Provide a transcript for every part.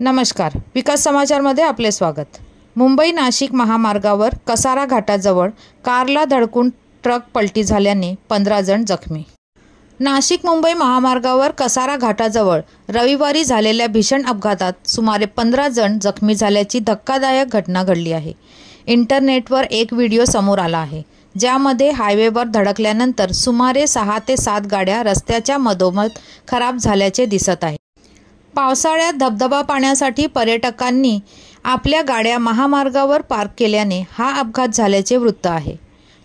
नमस्कार विकास समाचारमध्ये आपले स्वागत मुंबई नाशिक महामार्गावर कसारा घाटाजवळ कारला धडकून ट्रक पलटी झाल्याने पंधरा जण जखमी नाशिक मुंबई महामार्गावर कसारा घाटाजवळ रविवारी झालेल्या भीषण अपघातात सुमारे पंधरा जण जखमी झाल्याची धक्कादायक घटना घडली आहे इंटरनेटवर एक व्हिडिओ समोर आला आहे ज्यामध्ये हायवेवर धडकल्यानंतर सुमारे सहा ते सात गाड्या रस्त्याच्या मधोमध खराब झाल्याचे दिसत आहे पावसाळ्यात धबधबा पाण्यासाठी पर्यटकांनी आपल्या गाड्या महामार्गावर पार्क केल्याने हा अपघात झाल्याचे वृत्त आहे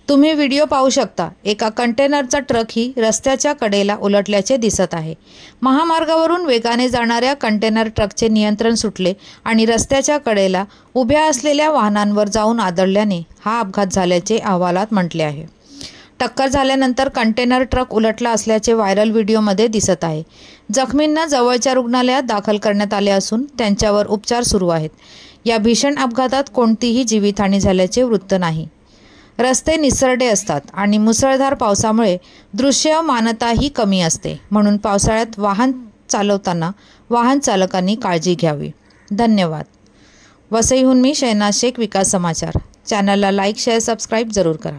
तुम्ही व्हिडिओ पाहू शकता एका कंटेनरचा ट्रक ही रस्त्याच्या कडेला उलटल्याचे दिसत आहे महामार्गावरून वेगाने जाणाऱ्या कंटेनर ट्रकचे नियंत्रण सुटले आणि रस्त्याच्या कडेला उभ्या असलेल्या वाहनांवर जाऊन आदळल्याने हा अपघात झाल्याचे अहवालात म्हटले आहे टक्कर झाल्यानंतर कंटेनर ट्रक उलटला असल्याचे व्हायरल व्हिडिओमध्ये दिसत आहे जखमींना जवळच्या रुग्णालयात दाखल करण्यात आले असून त्यांच्यावर उपचार सुरू आहेत या भीषण अपघातात कोणतीही जीवितहानी झाल्याचे वृत्त नाही रस्ते निसरडे असतात आणि मुसळधार पावसामुळे दृश्य मानताही कमी असते म्हणून पावसाळ्यात वाहन चालवताना वाहन चालकांनी काळजी घ्यावी धन्यवाद वसईहून मी शैना शेख विकास समाचार चॅनलला लाईक शेअर सबस्क्राईब जरूर करा